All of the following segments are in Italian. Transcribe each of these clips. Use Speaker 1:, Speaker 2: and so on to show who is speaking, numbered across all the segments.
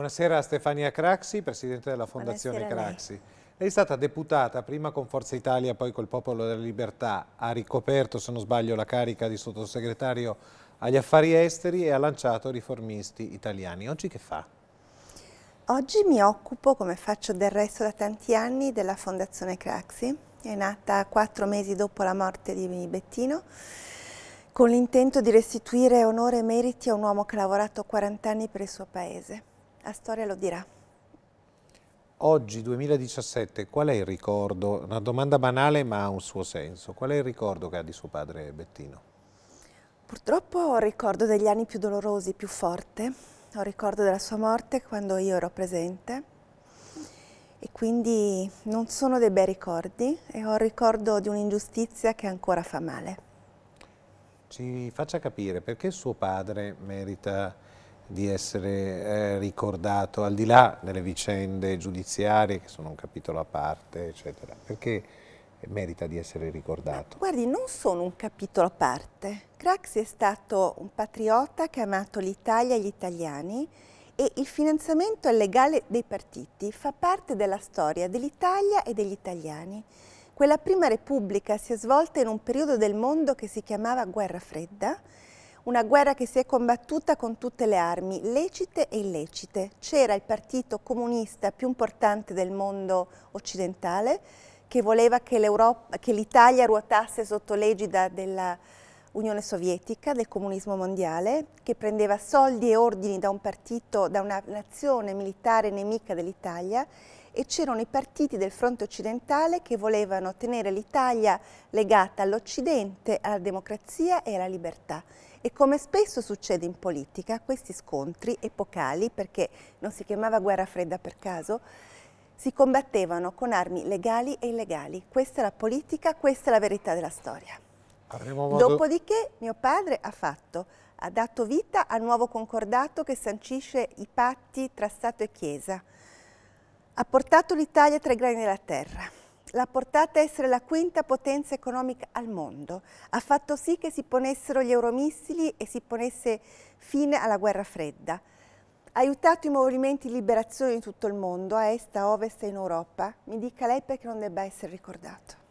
Speaker 1: Buonasera Stefania Craxi, Presidente della Fondazione Craxi. Lei. lei è stata deputata prima con Forza Italia, poi col Popolo della Libertà, ha ricoperto, se non sbaglio, la carica di sottosegretario agli affari esteri e ha lanciato riformisti italiani. Oggi che fa?
Speaker 2: Oggi mi occupo, come faccio del resto da tanti anni, della Fondazione Craxi. È nata quattro mesi dopo la morte di Bettino con l'intento di restituire onore e meriti a un uomo che ha lavorato 40 anni per il suo paese. La storia lo dirà.
Speaker 1: Oggi, 2017, qual è il ricordo? Una domanda banale ma ha un suo senso. Qual è il ricordo che ha di suo padre Bettino?
Speaker 2: Purtroppo ho il ricordo degli anni più dolorosi, più forte. Ho il ricordo della sua morte quando io ero presente e quindi non sono dei bei ricordi e ho il ricordo di un'ingiustizia che ancora fa male.
Speaker 1: Ci faccia capire perché suo padre merita di essere eh, ricordato al di là delle vicende giudiziarie che sono un capitolo a parte eccetera perché merita di essere ricordato
Speaker 2: Ma, guardi non sono un capitolo a parte Craxi è stato un patriota che ha amato l'Italia e gli italiani e il finanziamento illegale dei partiti fa parte della storia dell'Italia e degli italiani quella prima repubblica si è svolta in un periodo del mondo che si chiamava guerra fredda una guerra che si è combattuta con tutte le armi, lecite e illecite. C'era il partito comunista più importante del mondo occidentale che voleva che, l'Italia ruotasse sotto l'egida dell'Unione Sovietica, del comunismo mondiale, che prendeva soldi e ordini da un partito, da una nazione militare nemica dell'Italia e c'erano i partiti del fronte occidentale che volevano tenere l'Italia legata all'Occidente, alla democrazia e alla libertà. E come spesso succede in politica, questi scontri epocali, perché non si chiamava guerra fredda per caso, si combattevano con armi legali e illegali. Questa è la politica, questa è la verità della storia. Dopodiché mio padre ha fatto, ha dato vita al nuovo concordato che sancisce i patti tra Stato e Chiesa. Ha portato l'Italia tra i grani della terra l'ha portata a essere la quinta potenza economica al mondo. Ha fatto sì che si ponessero gli euromissili e si ponesse fine alla guerra fredda. Ha aiutato i movimenti di liberazione in tutto il mondo, a est, a ovest e in Europa. Mi dica lei perché non debba essere ricordato.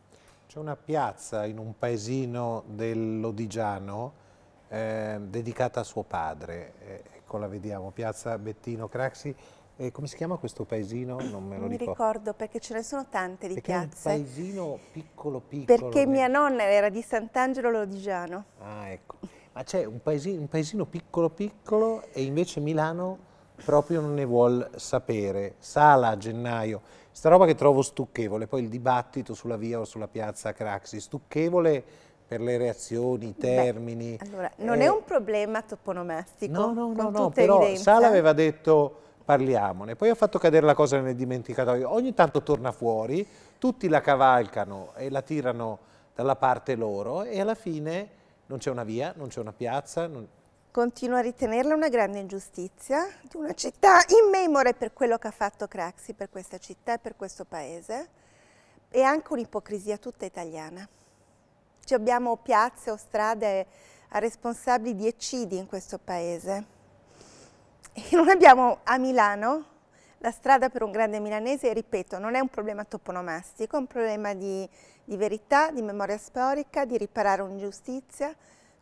Speaker 1: C'è una piazza in un paesino dell'Odigiano eh, dedicata a suo padre. Eh, ecco la vediamo, piazza Bettino Craxi e come si chiama questo paesino? Non me lo ricordo. Mi ricordo
Speaker 2: perché ce ne sono tante di perché piazze. È un
Speaker 1: paesino piccolo piccolo. Perché nel... mia
Speaker 2: nonna era di Sant'Angelo Lodigiano.
Speaker 1: Ah, ecco. Ma c'è un, un paesino piccolo piccolo e invece Milano proprio non ne vuol sapere. Sala a gennaio. Sta roba che trovo stucchevole, poi il dibattito sulla via o sulla piazza Craxi, stucchevole per le reazioni, i termini. Beh, allora,
Speaker 2: non eh... è un problema toponomastico. No, no, no, no però evidenza. Sala aveva
Speaker 1: detto parliamone. Poi ho fatto cadere la cosa nel dimenticatoio, ogni tanto torna fuori, tutti la cavalcano e la tirano dalla parte loro e alla fine non c'è una via, non c'è una piazza. Non...
Speaker 2: Continuo a ritenerla una grande ingiustizia di una città in immemore per quello che ha fatto Craxi per questa città e per questo paese e anche un'ipocrisia tutta italiana. Ci abbiamo piazze o strade a responsabili di eccidi in questo paese non abbiamo a Milano la strada per un grande milanese, ripeto, non è un problema toponomastico, è un problema di, di verità, di memoria storica, di riparare un'ingiustizia,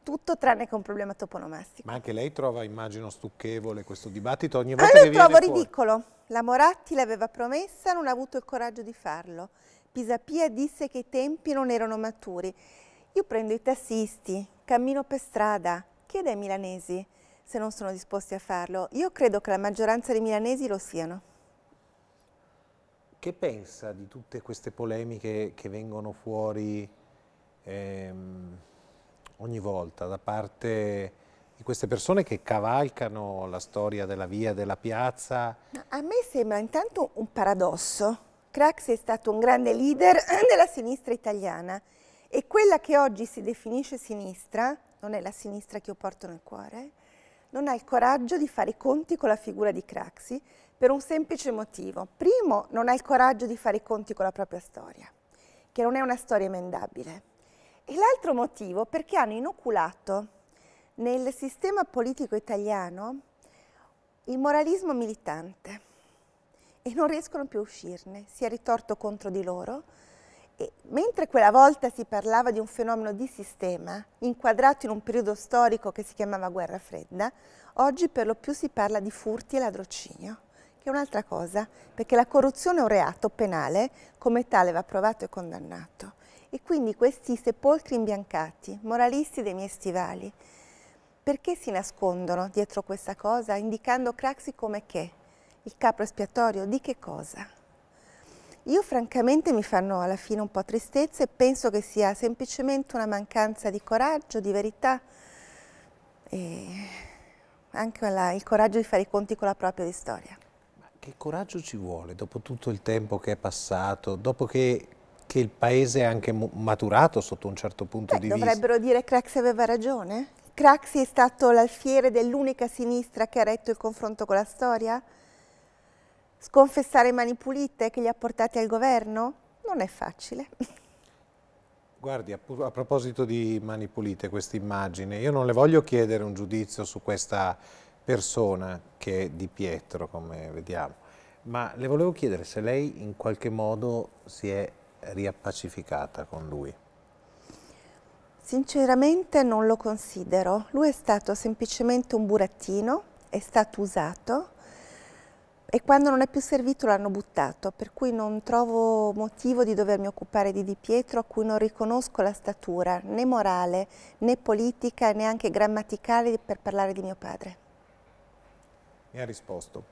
Speaker 2: tutto tranne che un problema toponomastico.
Speaker 1: Ma anche lei trova, immagino, stucchevole questo dibattito ogni ah, volta ah, che viene Io lo trovo ridicolo.
Speaker 2: Fuori. La Moratti l'aveva promessa, non ha avuto il coraggio di farlo. Pisapia disse che i tempi non erano maturi. Io prendo i tassisti, cammino per strada, chiedo ai milanesi se non sono disposti a farlo. Io credo che la maggioranza dei milanesi lo siano.
Speaker 1: Che pensa di tutte queste polemiche che vengono fuori ehm, ogni volta da parte di queste persone che cavalcano la storia della via, della piazza?
Speaker 2: A me sembra intanto un paradosso. Craxi è stato un grande leader della sinistra italiana e quella che oggi si definisce sinistra non è la sinistra che io porto nel cuore, non ha il coraggio di fare i conti con la figura di Craxi per un semplice motivo. Primo, non ha il coraggio di fare i conti con la propria storia, che non è una storia emendabile. E l'altro motivo perché hanno inoculato nel sistema politico italiano il moralismo militante e non riescono più a uscirne, si è ritorto contro di loro, e mentre quella volta si parlava di un fenomeno di sistema, inquadrato in un periodo storico che si chiamava guerra fredda, oggi per lo più si parla di furti e ladrocinio, che è un'altra cosa, perché la corruzione è un reato penale, come tale va provato e condannato. E quindi questi sepolcri imbiancati, moralisti dei miei stivali, perché si nascondono dietro questa cosa, indicando Craxi come che? Il capro espiatorio di che cosa? Io francamente mi fanno alla fine un po' tristezza e penso che sia semplicemente una mancanza di coraggio, di verità e anche la, il coraggio di fare i conti con la propria storia.
Speaker 1: Ma che coraggio ci vuole dopo tutto il tempo che è passato, dopo che, che il paese è anche maturato sotto un certo punto Beh, di dovrebbero vista?
Speaker 2: Dovrebbero dire che Craxi aveva ragione? Craxi è stato l'alfiere dell'unica sinistra che ha retto il confronto con la storia? Sconfessare mani pulite che li ha portati al governo? Non è facile.
Speaker 1: Guardi, a, a proposito di mani pulite, questa immagine, io non le voglio chiedere un giudizio su questa persona che è di Pietro, come vediamo, ma le volevo chiedere se lei in qualche modo si è riappacificata con lui.
Speaker 2: Sinceramente non lo considero, lui è stato semplicemente un burattino, è stato usato e quando non è più servito l'hanno buttato, per cui non trovo motivo di dovermi occupare di Di Pietro a cui non riconosco la statura né morale né politica né anche grammaticale per parlare di mio padre.
Speaker 1: Mi ha risposto.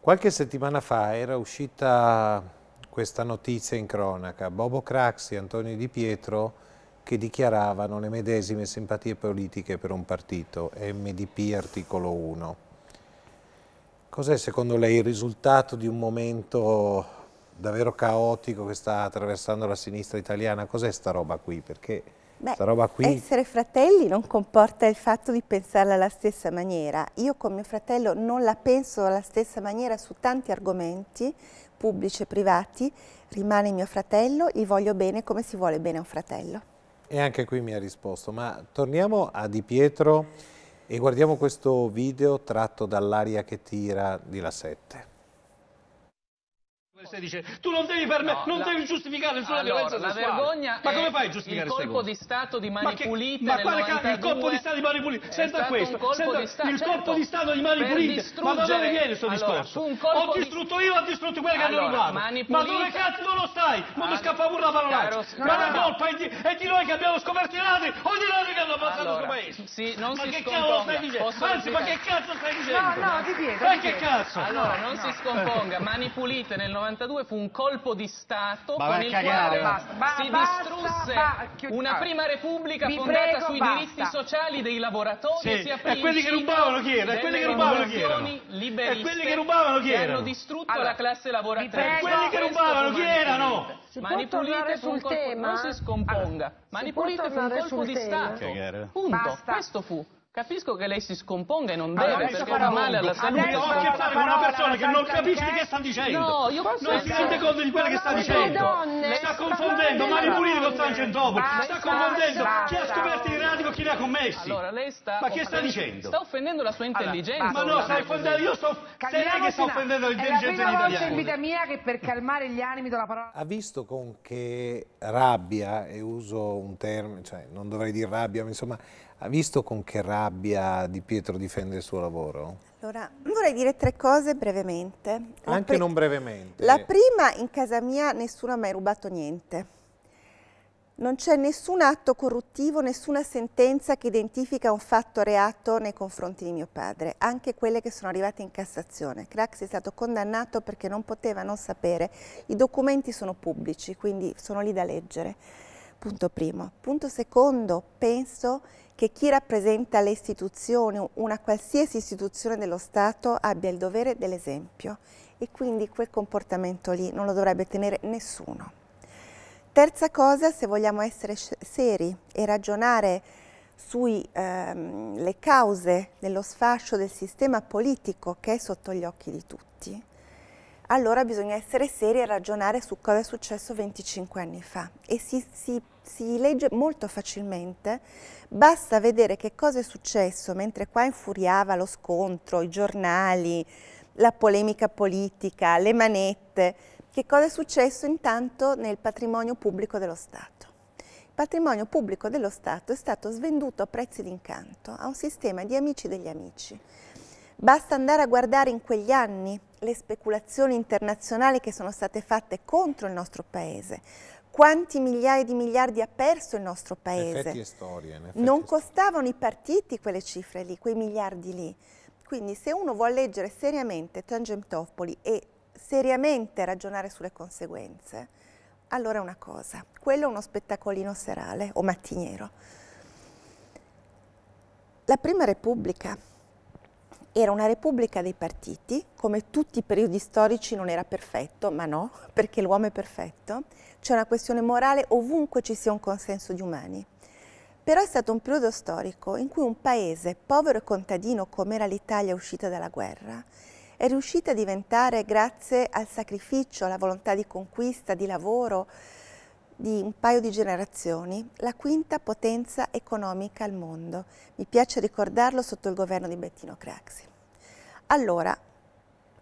Speaker 1: Qualche settimana fa era uscita questa notizia in cronaca, Bobo Craxi e Antonio Di Pietro che dichiaravano le medesime simpatie politiche per un partito, MDP articolo 1. Cos'è secondo lei il risultato di un momento davvero caotico che sta attraversando la sinistra italiana? Cos'è sta roba qui? Perché Beh, sta roba qui... essere
Speaker 2: fratelli non comporta il fatto di pensarla alla stessa maniera. Io con mio fratello non la penso alla stessa maniera su tanti argomenti, pubblici e privati. Rimane mio fratello, gli voglio bene come si vuole bene a un fratello.
Speaker 1: E anche qui mi ha risposto, ma torniamo a Di Pietro e guardiamo questo video tratto dall'aria che tira di La 7
Speaker 2: stai Tu non devi, perme- no, non la... devi giustificare nessuna allora, violenza sessuale. vergogna ma come fai a giustificare il colpo di Stato di Mani Pulite Ma quale cazzo il colpo di Stato di Mani Pulite? Senta questo, il colpo di Stato di Mani Pulite. Ma da dove viene questo discorso? Ho distrutto io, ho distrutto quelli che hanno rubato. Ma dove cazzo non lo stai? Non mi scappa pure la parola. Ma la colpa è di... noi che abbiamo scoperto i ladri o di loro che hanno passato allora, questo paese? non ma si che cavolo stai dicendo? Anzi, ma che cazzo stai dicendo? No, no, di dietro. Ma che cazzo? Allora, non si scomponga, Mani Pulite nel 90 1992 fu un colpo di Stato ma con il cagare, quale ba, si distrusse basta, una ah, prima repubblica fondata prego, sui basta. diritti sociali dei lavoratori sì. e si aprì e quelli che rubavano chi era? E quelli che rubavano chi erano?
Speaker 1: E quelli che rubavano chi erano? hanno distrutto allora, la classe lavoratrice. E quelli che rubavano chi erano? Manipulite sul tema? Non si
Speaker 2: scomponga. Manipulite fu un colpo di Stato. Punto. Questo fu. Capisco che lei si scomponga e non deve, allora, perché fa male alla salute. Adesso ho a che fare con una persona che non capisce che sta dicendo. No, io posso Non si rende conto di quello che sta dicendo. Donne, sta confondendo Mari Puliti con San Tangentopoli. Sta confondendo chi ha scoperto i reati con chi li ha commessi. Allora, lei sta Ma che sta dicendo? Sta offendendo la sua intelligenza. ma no, sta offendendo io sto sei lei che sta offendendo l'intelligenza degli italiani. È la prima volta in vita mia che per calmare gli animi do la parola.
Speaker 1: Ha visto con che rabbia e uso un termine, cioè non dovrei dire rabbia, ma insomma ha visto con che rabbia Di Pietro difende il suo lavoro?
Speaker 2: Allora, vorrei dire tre cose brevemente. La Anche non
Speaker 1: brevemente. La
Speaker 2: prima, in casa mia nessuno ha mai rubato niente. Non c'è nessun atto corruttivo, nessuna sentenza che identifica un fatto reato nei confronti di mio padre, anche quelle che sono arrivate in Cassazione. Crax è stato condannato perché non poteva non sapere, i documenti sono pubblici, quindi sono lì da leggere punto primo. Punto secondo, penso che chi rappresenta le istituzioni, una qualsiasi istituzione dello Stato, abbia il dovere dell'esempio e quindi quel comportamento lì non lo dovrebbe tenere nessuno. Terza cosa, se vogliamo essere seri e ragionare sulle ehm, cause dello sfascio del sistema politico che è sotto gli occhi di tutti, allora bisogna essere seri e ragionare su cosa è successo 25 anni fa e si, si, si, legge molto facilmente, basta vedere che cosa è successo mentre qua infuriava lo scontro, i giornali, la polemica politica, le manette, che cosa è successo intanto nel patrimonio pubblico dello Stato. Il patrimonio pubblico dello Stato è stato svenduto a prezzi d'incanto a un sistema di amici degli amici Basta andare a guardare in quegli anni le speculazioni internazionali che sono state fatte contro il nostro paese. Quanti migliaia di miliardi ha perso il nostro paese? Effetti
Speaker 1: e storie.
Speaker 2: Non costavano i partiti quelle cifre lì, quei miliardi lì. Quindi se uno vuole leggere seriamente Tangentopoli e seriamente ragionare sulle conseguenze, allora è una cosa. Quello è uno spettacolino serale o mattiniero. La Prima Repubblica era una repubblica dei partiti, come tutti i periodi storici non era perfetto, ma no, perché l'uomo è perfetto, c'è una questione morale ovunque ci sia un consenso di umani. Però è stato un periodo storico in cui un paese povero e contadino come era l'Italia uscita dalla guerra è riuscita a diventare, grazie al sacrificio, alla volontà di conquista, di lavoro, di un paio di generazioni la quinta potenza economica al mondo. Mi piace ricordarlo sotto il governo di Bettino Craxi. Allora,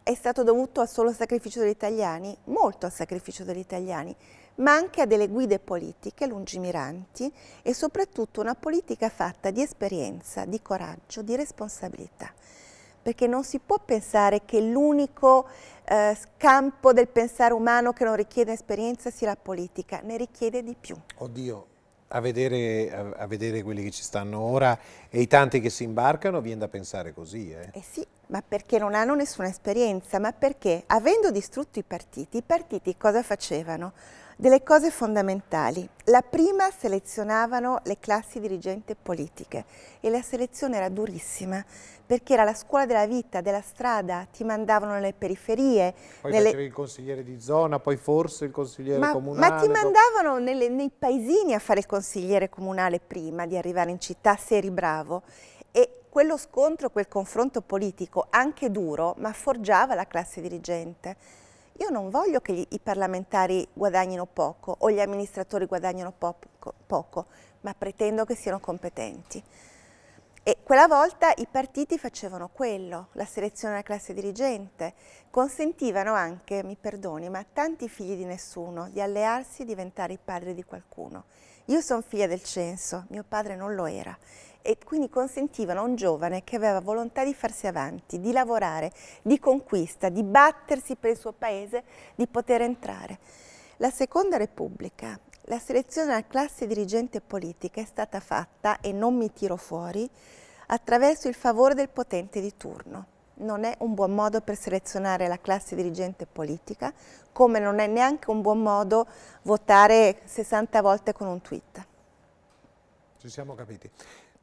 Speaker 2: è stato dovuto al solo sacrificio degli italiani, molto al sacrificio degli italiani, ma anche a delle guide politiche lungimiranti e soprattutto una politica fatta di esperienza, di coraggio, di responsabilità perché non si può pensare che l'unico eh, campo del pensare umano che non richiede esperienza sia la politica, ne richiede di più.
Speaker 1: Oddio, a vedere, a, a vedere quelli che ci stanno ora e i tanti che si imbarcano, viene da pensare così. Eh, eh
Speaker 2: sì, ma perché non hanno nessuna esperienza, ma perché avendo distrutto i partiti, i partiti cosa facevano? delle cose fondamentali. La prima selezionavano le classi dirigenti politiche e la selezione era durissima perché era la scuola della vita, della strada, ti mandavano nelle periferie. Poi nelle...
Speaker 1: il consigliere di zona, poi forse il consigliere
Speaker 2: ma, comunale. Ma ti mandavano nelle, nei paesini a fare il consigliere comunale prima di arrivare in città se eri bravo. E quello scontro, quel confronto politico, anche duro, ma forgiava la classe dirigente io non voglio che i parlamentari guadagnino poco o gli amministratori guadagnino po poco, ma pretendo che siano competenti. E quella volta i partiti facevano quello, la selezione della classe dirigente, consentivano anche, mi perdoni, ma a tanti figli di nessuno di allearsi e diventare i padri di qualcuno. Io sono figlia del censo, mio padre non lo era e quindi consentivano a un giovane che aveva volontà di farsi avanti, di lavorare, di conquista, di battersi per il suo paese, di poter entrare. La Seconda Repubblica, la selezione della classe dirigente politica è stata fatta, e non mi tiro fuori, attraverso il favore del potente di turno. Non è un buon modo per selezionare la classe dirigente politica, come non è neanche un buon modo votare 60 volte con un tweet.
Speaker 1: Ci siamo capiti.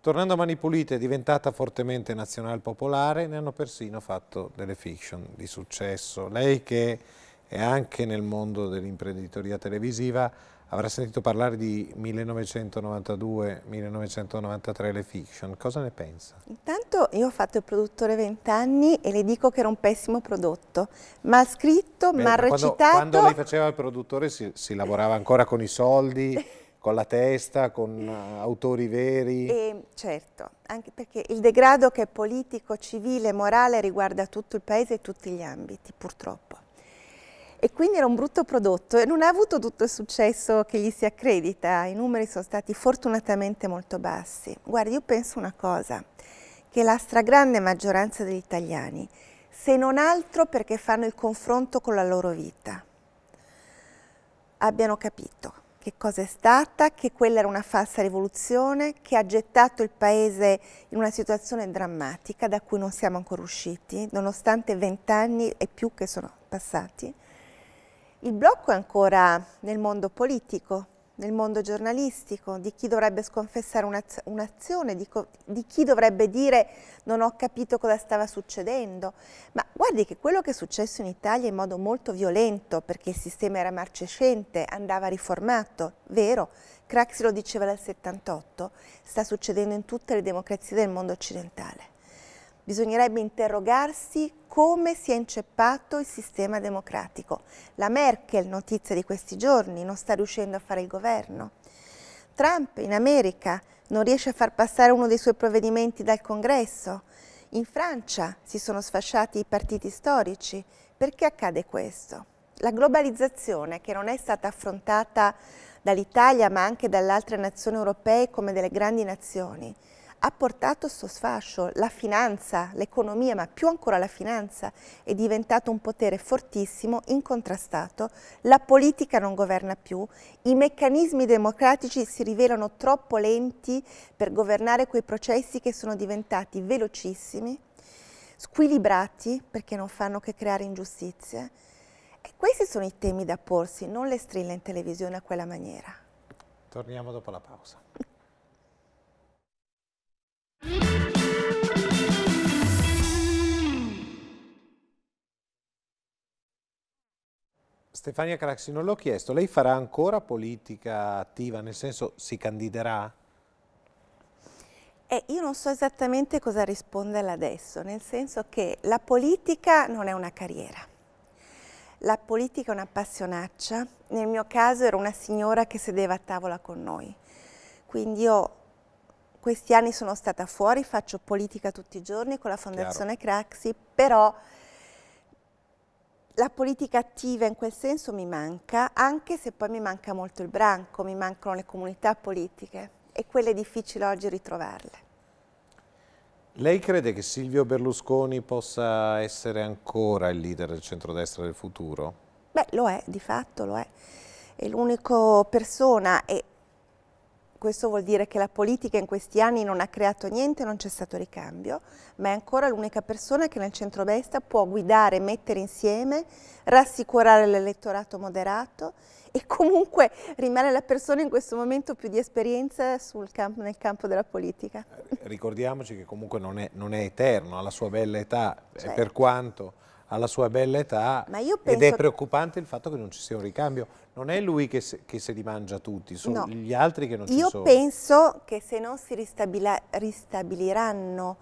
Speaker 1: Tornando a Mani Pulite, diventata fortemente nazionale popolare, ne hanno persino fatto delle fiction di successo. Lei che è anche nel mondo dell'imprenditoria televisiva avrà sentito parlare di 1992-1993 le fiction, cosa ne pensa?
Speaker 2: Intanto io ho fatto il produttore 20 anni e le dico che era un pessimo prodotto, mal scritto, Beh, mal quando, recitato. Quando lei
Speaker 1: faceva il produttore si, si lavorava ancora con i soldi con la testa, con eh, autori veri?
Speaker 2: E, certo, anche perché il degrado che è politico, civile, morale riguarda tutto il paese e tutti gli ambiti, purtroppo. E quindi era un brutto prodotto e non ha avuto tutto il successo che gli si accredita, i numeri sono stati fortunatamente molto bassi. Guardi, io penso una cosa, che la stragrande maggioranza degli italiani, se non altro perché fanno il confronto con la loro vita, abbiano capito che cosa è stata, che quella era una falsa rivoluzione, che ha gettato il Paese in una situazione drammatica da cui non siamo ancora usciti, nonostante vent'anni e più che sono passati. Il blocco è ancora nel mondo politico, nel mondo giornalistico, di chi dovrebbe sconfessare un'azione, di, di, chi dovrebbe dire non ho capito cosa stava succedendo. Ma guardi che quello che è successo in Italia in modo molto violento, perché il sistema era marcescente, andava riformato, vero, Craxi lo diceva dal 78, sta succedendo in tutte le democrazie del mondo occidentale. Bisognerebbe interrogarsi come si è inceppato il sistema democratico. La Merkel, notizia di questi giorni, non sta riuscendo a fare il governo. Trump in America non riesce a far passare uno dei suoi provvedimenti dal Congresso. In Francia si sono sfasciati i partiti storici. Perché accade questo? La globalizzazione, che non è stata affrontata dall'Italia ma anche dalle altre nazioni europee come delle grandi nazioni, ha portato a suo sfascio la finanza, l'economia, ma più ancora la finanza, è diventato un potere fortissimo, incontrastato, la politica non governa più, i meccanismi democratici si rivelano troppo lenti per governare quei processi che sono diventati velocissimi, squilibrati perché non fanno che creare ingiustizie. E questi sono i temi da porsi, non le strille in televisione a quella maniera.
Speaker 1: Torniamo dopo la pausa. Stefania Craxi, non l'ho chiesto, lei farà ancora politica attiva, nel senso si candiderà?
Speaker 2: Eh, io non so esattamente cosa risponderle adesso, nel senso che la politica non è una carriera. La politica è una passionaccia, nel mio caso era una signora che sedeva a tavola con noi, quindi io questi anni sono stata fuori, faccio politica tutti i giorni con la Fondazione Chiaro. Craxi, però la politica attiva in quel senso mi manca, anche se poi mi manca molto il branco, mi mancano le comunità politiche e quelle è difficile oggi ritrovarle.
Speaker 1: Lei crede che Silvio Berlusconi possa essere ancora il leader del centrodestra del futuro?
Speaker 2: Beh, lo è, di fatto lo è. È l'unica persona e questo vuol dire che la politica in questi anni non ha creato niente, non c'è stato ricambio, ma è ancora l'unica persona che nel centrodestra può guidare, mettere insieme, rassicurare l'elettorato moderato e comunque rimane la persona in questo momento più di esperienza campo, nel campo della politica.
Speaker 1: Ricordiamoci che comunque non è, non è eterno, alla sua bella età, certo. per quanto alla sua bella età ed è preoccupante il fatto che non ci sia un ricambio non è lui che se, che se li mangia tutti, sono no. gli altri che non Io ci sono. Io
Speaker 2: penso che se non si ristabiliranno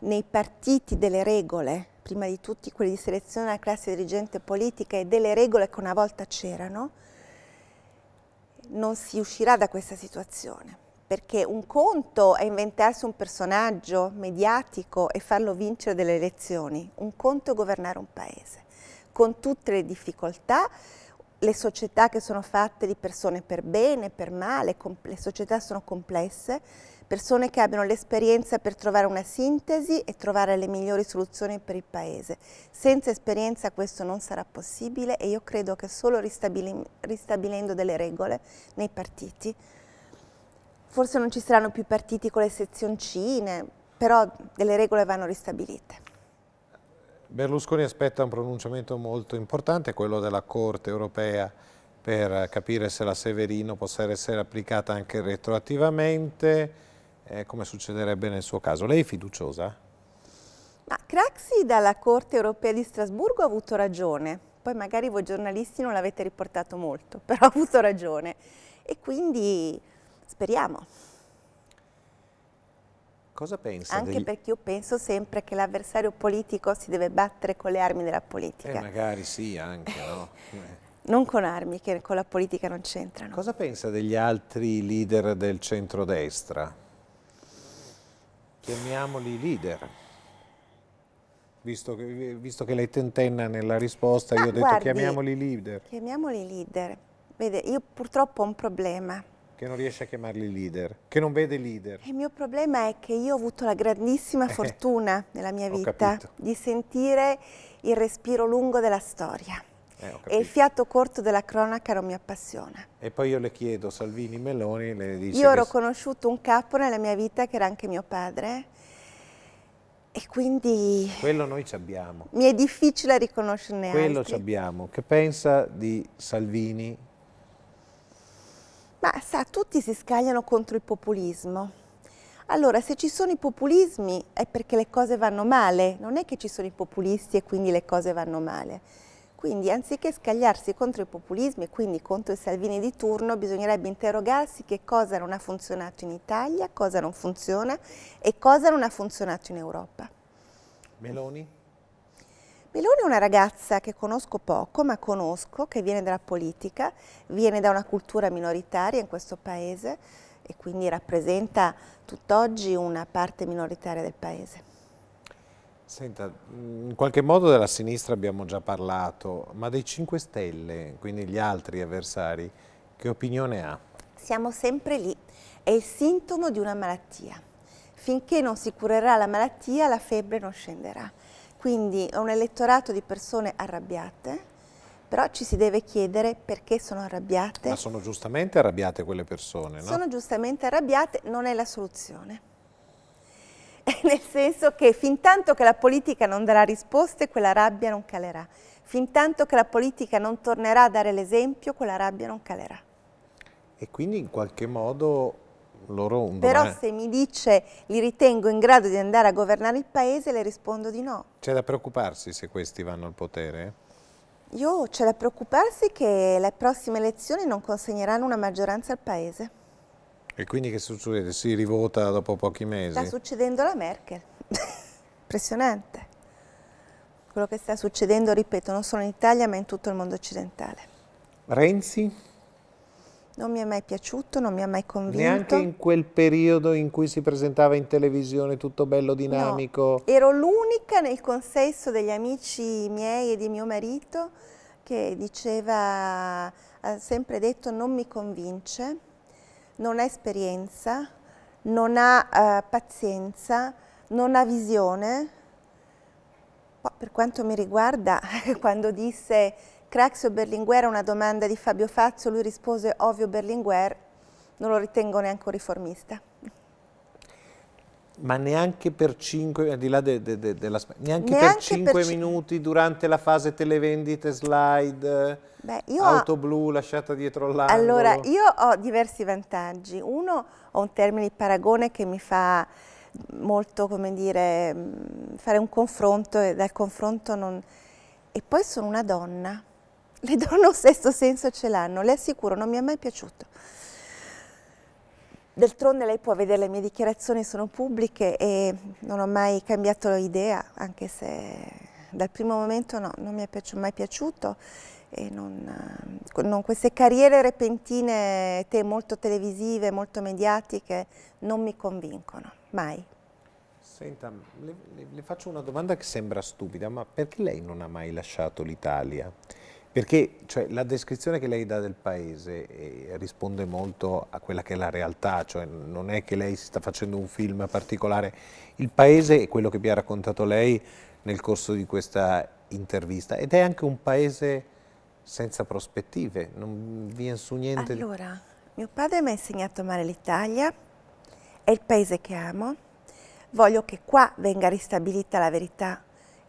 Speaker 2: nei partiti delle regole, prima di tutti quelli di selezione della classe dirigente politica e delle regole che una volta c'erano, non si uscirà da questa situazione. Perché un conto è inventarsi un personaggio mediatico e farlo vincere delle elezioni, un conto è governare un paese, con tutte le difficoltà, le società che sono fatte di persone per bene, per male, le società sono complesse, persone che abbiano l'esperienza per trovare una sintesi e trovare le migliori soluzioni per il Paese. Senza esperienza questo non sarà possibile e io credo che solo ristabilendo delle regole nei partiti, forse non ci saranno più partiti con le sezioncine, però delle regole vanno ristabilite.
Speaker 1: Berlusconi aspetta un pronunciamento molto importante, quello della Corte europea per capire se la Severino possa essere applicata anche retroattivamente, eh, come succederebbe nel suo caso. Lei è fiduciosa?
Speaker 2: Ma Craxi dalla Corte europea di Strasburgo ha avuto ragione, poi magari voi giornalisti non l'avete riportato molto, però ha avuto ragione e quindi speriamo.
Speaker 1: Cosa pensa? Anche degli... perché
Speaker 2: io penso sempre che l'avversario politico si deve battere con le armi della politica. Eh,
Speaker 1: magari sì, anche, no?
Speaker 2: non con armi che con la politica non c'entrano. Cosa pensa
Speaker 1: degli altri leader del centrodestra? Chiamiamoli leader. Visto che, visto che lei tentenna nella risposta, Ma io ho guardi, detto chiamiamoli leader.
Speaker 2: Chiamiamoli leader. Vede, io purtroppo ho un problema
Speaker 1: che non riesce a chiamarli leader, che non vede leader.
Speaker 2: Il mio problema è che io ho avuto la grandissima eh, fortuna nella mia vita di sentire il respiro lungo della storia. Eh, e il fiato corto della cronaca non mi appassiona.
Speaker 1: E poi io le chiedo, Salvini Meloni le dice... Io ho che...
Speaker 2: conosciuto un capo nella mia vita che era anche mio padre e quindi...
Speaker 1: Quello noi ci abbiamo. Mi
Speaker 2: è difficile riconoscerne Quello altri. ci
Speaker 1: abbiamo, che pensa di Salvini
Speaker 2: ma sa, tutti si scagliano contro il populismo. Allora, se ci sono i populismi è perché le cose vanno male, non è che ci sono i populisti e quindi le cose vanno male. Quindi anziché scagliarsi contro i populismi e quindi contro i Salvini di turno, bisognerebbe interrogarsi che cosa non ha funzionato in Italia, cosa non funziona e cosa non ha funzionato in Europa. Meloni? Meloni è una ragazza che conosco poco, ma conosco, che viene dalla politica, viene da una cultura minoritaria in questo paese e quindi rappresenta tutt'oggi una parte minoritaria del paese.
Speaker 1: Senta, in qualche modo della sinistra abbiamo già parlato, ma dei 5 Stelle, quindi gli altri avversari, che opinione ha?
Speaker 2: Siamo sempre lì, è il sintomo di una malattia. Finché non si curerà la malattia, la febbre non scenderà quindi è un elettorato di persone arrabbiate, però ci si deve chiedere perché sono arrabbiate.
Speaker 1: Ma sono giustamente arrabbiate quelle persone, no? Sono
Speaker 2: giustamente arrabbiate, non è la soluzione. Nel senso che fin tanto che la politica non darà risposte, quella rabbia non calerà. Fin tanto che la politica non tornerà a dare l'esempio, quella rabbia non calerà.
Speaker 1: E quindi in qualche modo loro un Però
Speaker 2: se mi dice li ritengo in grado di andare a governare il paese, le rispondo di no.
Speaker 1: C'è da preoccuparsi se questi vanno al potere?
Speaker 2: Io c'è da preoccuparsi che le prossime elezioni non consegneranno una maggioranza al paese.
Speaker 1: E quindi che succede? Si rivota dopo pochi mesi? Sta
Speaker 2: succedendo la Merkel. Impressionante. Quello che sta succedendo, ripeto, non solo in Italia ma in tutto il mondo occidentale.
Speaker 1: Renzi?
Speaker 2: Non mi è mai piaciuto, non mi ha mai convinto. Neanche in
Speaker 1: quel periodo in cui si presentava in televisione tutto bello dinamico. No,
Speaker 2: ero l'unica nel consesso degli amici miei e di mio marito che diceva, ha sempre detto non mi convince, non ha esperienza, non ha eh, pazienza, non ha visione. Poi, per quanto mi riguarda, quando disse Craxio Berlinguer a una domanda di Fabio Fazio, lui rispose ovvio Berlinguer, non lo ritengo neanche un riformista.
Speaker 1: Ma neanche per 5, de, de, de, neanche neanche per 5 per minuti durante la fase televendite, slide,
Speaker 2: Beh, auto ho...
Speaker 1: blu lasciata dietro l'angolo? Allora, io
Speaker 2: ho diversi vantaggi. Uno, ho un termine di paragone che mi fa molto, come dire, mm, fare un confronto e dal confronto non... E poi sono una donna le donne un sesto senso ce l'hanno, le assicuro, non mi è mai piaciuto. D'altronde lei può vedere, le mie dichiarazioni sono pubbliche e non ho mai cambiato idea, anche se dal primo momento no, non mi è piaci mai piaciuto. Non, non, queste carriere repentine, te, molto televisive, molto mediatiche, non mi convincono, mai. Senta,
Speaker 1: le, le faccio una domanda che sembra stupida, ma perché lei non ha mai lasciato l'Italia? Perché cioè, la descrizione che lei dà del paese eh, risponde molto a quella che è la realtà, cioè non è che lei si sta facendo un film particolare. Il paese è quello che vi ha raccontato lei nel corso di questa intervista ed è anche un paese senza prospettive, non viene su niente. Allora,
Speaker 2: di... mio padre mi ha insegnato a amare l'Italia, è il paese che amo, voglio che qua venga ristabilita la verità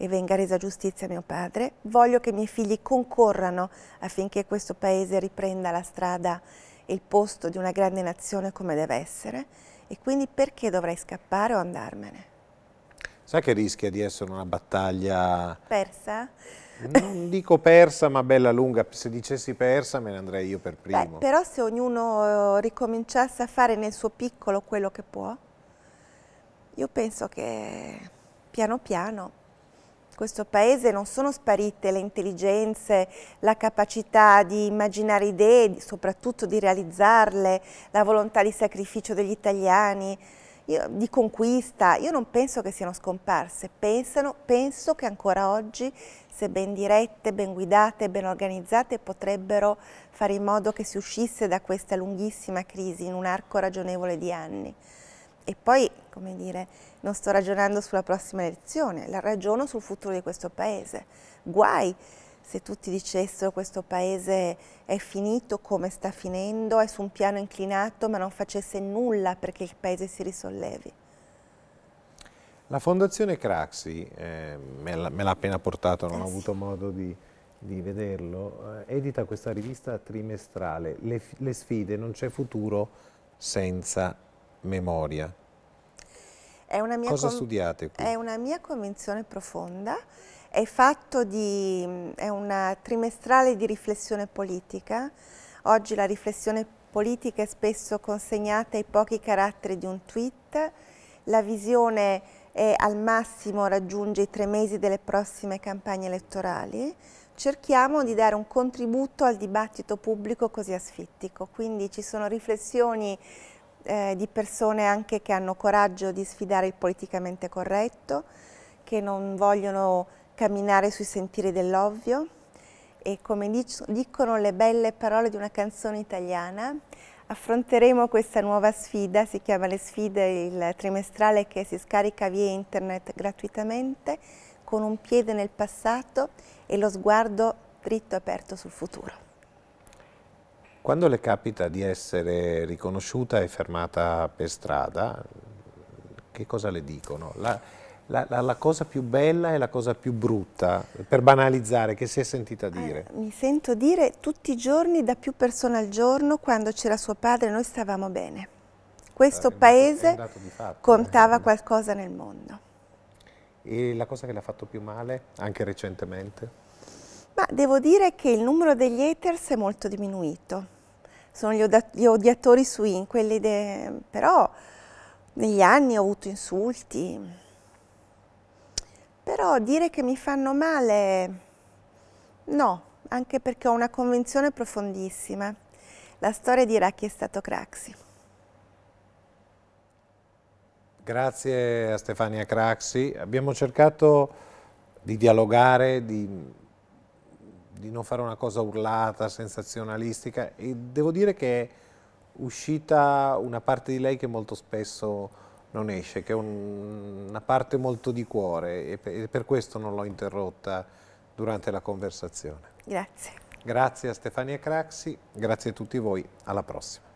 Speaker 2: e venga resa giustizia a mio padre. Voglio che i miei figli concorrano affinché questo paese riprenda la strada e il posto di una grande nazione come deve essere e quindi perché dovrei scappare o andarmene?
Speaker 1: Sai che rischia di essere una battaglia... Persa? Non dico persa, ma bella lunga. Se dicessi persa me ne andrei io per primo. Beh,
Speaker 2: però se ognuno eh, ricominciasse a fare nel suo piccolo quello che può, io penso che piano piano questo paese non sono sparite le intelligenze, la capacità di immaginare idee, soprattutto di realizzarle, la volontà di sacrificio degli italiani, io, di conquista. Io non penso che siano scomparse, Pensano, penso che ancora oggi, se ben dirette, ben guidate, ben organizzate, potrebbero fare in modo che si uscisse da questa lunghissima crisi in un arco ragionevole di anni. E poi, come dire, non sto ragionando sulla prossima elezione, la ragiono sul futuro di questo Paese. Guai se tutti dicessero questo Paese è finito come sta finendo, è su un piano inclinato, ma non facesse nulla perché il Paese si risollevi.
Speaker 1: La fondazione Craxi, eh, me l'ha appena portato, non eh ho sì. avuto modo di, di vederlo, eh, edita questa rivista trimestrale, Le, le sfide, non c'è futuro senza memoria.
Speaker 2: Cosa studiate qui? È una mia convinzione profonda, è fatto di, è una trimestrale di riflessione politica. Oggi la riflessione politica è spesso consegnata ai pochi caratteri di un tweet, la visione è, al massimo raggiunge i tre mesi delle prossime campagne elettorali, cerchiamo di dare un contributo al dibattito pubblico così asfittico, quindi ci sono riflessioni eh, di persone anche che hanno coraggio di sfidare il politicamente corretto, che non vogliono camminare sui sentieri dell'ovvio e come dic dicono le belle parole di una canzone italiana, affronteremo questa nuova sfida, si chiama Le sfide, il trimestrale che si scarica via internet gratuitamente, con un piede nel passato e lo sguardo dritto e aperto sul futuro.
Speaker 1: Quando le capita di essere riconosciuta e fermata per strada, che cosa le dicono? La, la, la, la cosa più bella e la cosa più brutta, per banalizzare, che si è sentita ah, dire?
Speaker 2: Eh, mi sento dire tutti i giorni, da più persone al giorno, quando c'era suo padre noi stavamo bene. Questo è paese fatto, eh. contava eh. qualcosa nel mondo.
Speaker 1: E la cosa che le ha fatto più male, anche recentemente?
Speaker 2: Ma devo dire che il numero degli haters è molto diminuito. Sono gli, od gli odiatori swing, in, quelli de... però negli anni ho avuto insulti. Però dire che mi fanno male, no, anche perché ho una convinzione profondissima. La storia dirà chi è stato Craxi.
Speaker 1: Grazie a Stefania Craxi. Abbiamo cercato di dialogare, di di non fare una cosa urlata, sensazionalistica e devo dire che è uscita una parte di lei che molto spesso non esce, che è un, una parte molto di cuore e per, e per questo non l'ho interrotta durante la conversazione. Grazie. Grazie a Stefania Craxi, grazie a tutti voi, alla prossima.